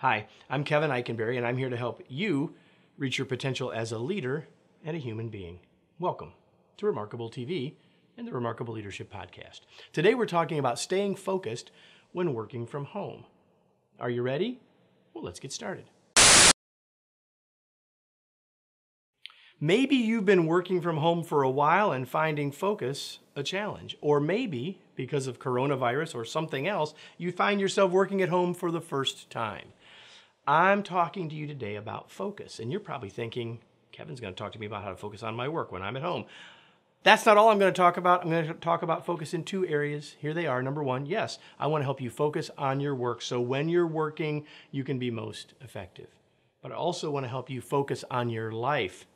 Hi, I'm Kevin Eikenberry, and I'm here to help you reach your potential as a leader and a human being. Welcome to Remarkable TV and the Remarkable Leadership Podcast. Today, we're talking about staying focused when working from home. Are you ready? Well, let's get started. Maybe you've been working from home for a while and finding focus a challenge. Or maybe, because of coronavirus or something else, you find yourself working at home for the first time. I'm talking to you today about focus. And you're probably thinking, Kevin's going to talk to me about how to focus on my work when I'm at home. That's not all I'm going to talk about. I'm going to talk about focus in two areas. Here they are. Number one, yes, I want to help you focus on your work so when you're working, you can be most effective. But I also want to help you focus on your life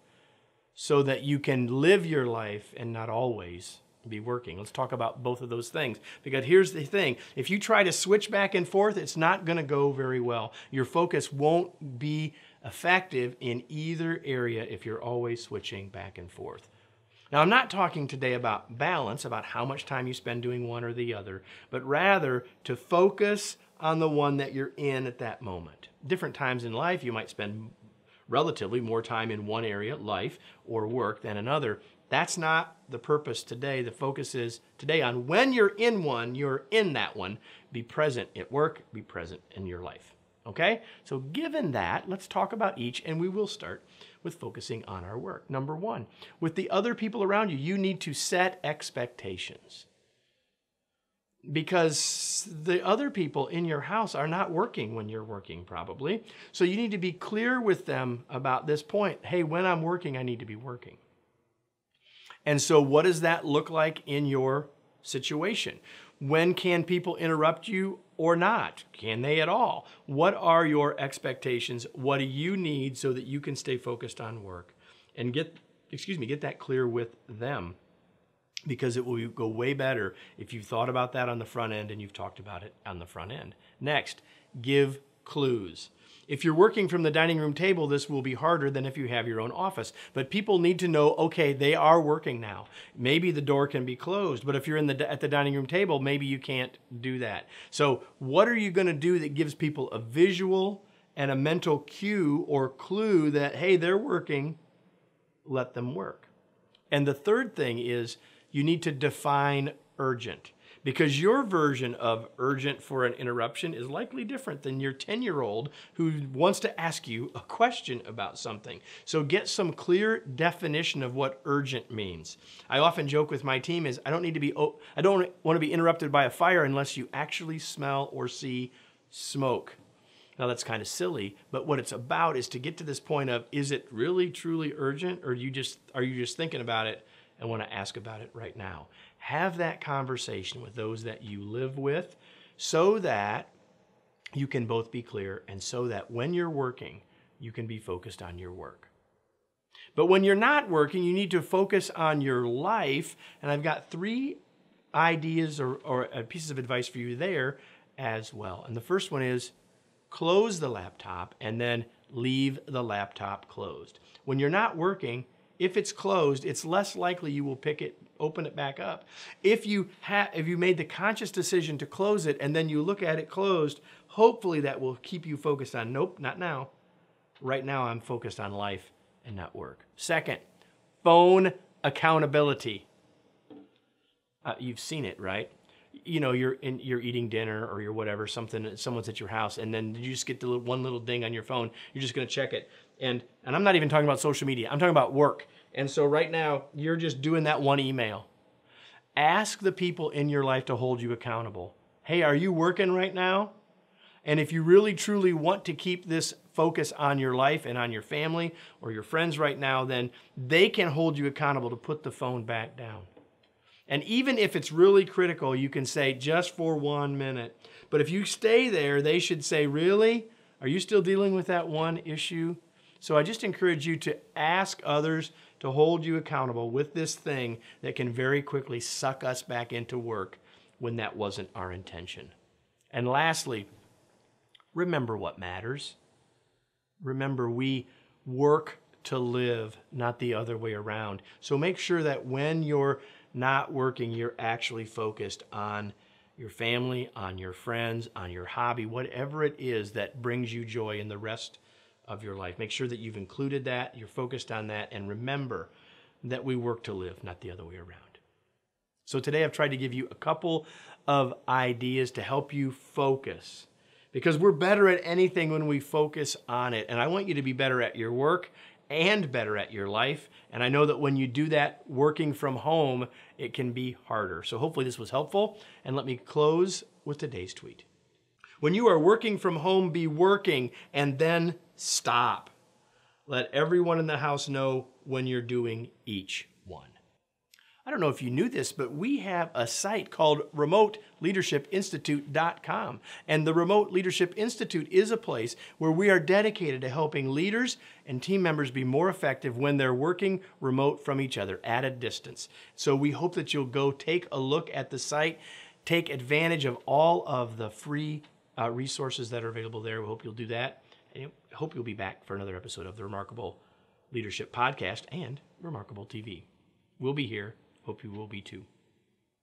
so that you can live your life and not always be working. Let's talk about both of those things. Because here's the thing if you try to switch back and forth, it's not going to go very well. Your focus won't be effective in either area if you're always switching back and forth. Now, I'm not talking today about balance, about how much time you spend doing one or the other, but rather to focus on the one that you're in at that moment. Different times in life, you might spend relatively more time in one area, life or work, than another. That's not the purpose today. The focus is today on when you're in one, you're in that one. Be present at work, be present in your life. Okay? So, given that, let's talk about each, and we will start with focusing on our work. Number one, with the other people around you, you need to set expectations because the other people in your house are not working when you're working, probably. So you need to be clear with them about this point. Hey, when I'm working, I need to be working. And so, what does that look like in your situation? When can people interrupt you or not? Can they at all? What are your expectations? What do you need so that you can stay focused on work and get, excuse me, get that clear with them? because it will go way better if you've thought about that on the front end and you've talked about it on the front end. Next, give clues. If you're working from the dining room table, this will be harder than if you have your own office. But people need to know, okay, they are working now. Maybe the door can be closed, but if you're in the at the dining room table, maybe you can't do that. So, what are you going to do that gives people a visual and a mental cue or clue that hey, they're working, let them work. And the third thing is you need to define urgent because your version of urgent for an interruption is likely different than your 10 year old who wants to ask you a question about something. So get some clear definition of what urgent means. I often joke with my team is I don't need to be, I don't want to be interrupted by a fire unless you actually smell or see smoke. Now that's kind of silly, but what it's about is to get to this point of is it really truly urgent or you just are you just thinking about it and want to ask about it right now. Have that conversation with those that you live with so that you can both be clear and so that when you're working, you can be focused on your work. But when you're not working, you need to focus on your life. And I've got three ideas or, or uh, pieces of advice for you there as well. And the first one is close the laptop and then leave the laptop closed. When you're not working, if it's closed, it's less likely you will pick it, open it back up. If you have, if you made the conscious decision to close it and then you look at it closed, hopefully that will keep you focused on nope, not now. Right now I'm focused on life and not work. Second, phone accountability. Uh, you've seen it, right? you know you're in, you're eating dinner or you're whatever something someone's at your house and then you just get the little, one little ding on your phone you're just going to check it and and i'm not even talking about social media i'm talking about work and so right now you're just doing that one email ask the people in your life to hold you accountable hey are you working right now and if you really truly want to keep this focus on your life and on your family or your friends right now then they can hold you accountable to put the phone back down and even if it's really critical, you can say just for one minute. But if you stay there, they should say, Really? Are you still dealing with that one issue? So I just encourage you to ask others to hold you accountable with this thing that can very quickly suck us back into work when that wasn't our intention. And lastly, remember what matters. Remember, we work to live, not the other way around. So make sure that when you're not working, you're actually focused on your family, on your friends, on your hobby, whatever it is that brings you joy in the rest of your life. Make sure that you've included that, you're focused on that, and remember that we work to live, not the other way around. So today I've tried to give you a couple of ideas to help you focus because we're better at anything when we focus on it. And I want you to be better at your work, and better at your life. And I know that when you do that working from home, it can be harder. So hopefully this was helpful. And let me close with today's tweet. When you are working from home, be working and then stop. Let everyone in the house know when you're doing each one. I don't know if you knew this, but we have a site called remoteleadershipinstitute.com. And the Remote Leadership Institute is a place where we are dedicated to helping leaders and team members be more effective when they're working remote from each other at a distance. So we hope that you'll go take a look at the site, take advantage of all of the free uh, resources that are available there. We hope you'll do that. And I hope you'll be back for another episode of the Remarkable Leadership Podcast and Remarkable TV. We'll be here Hope you will be too.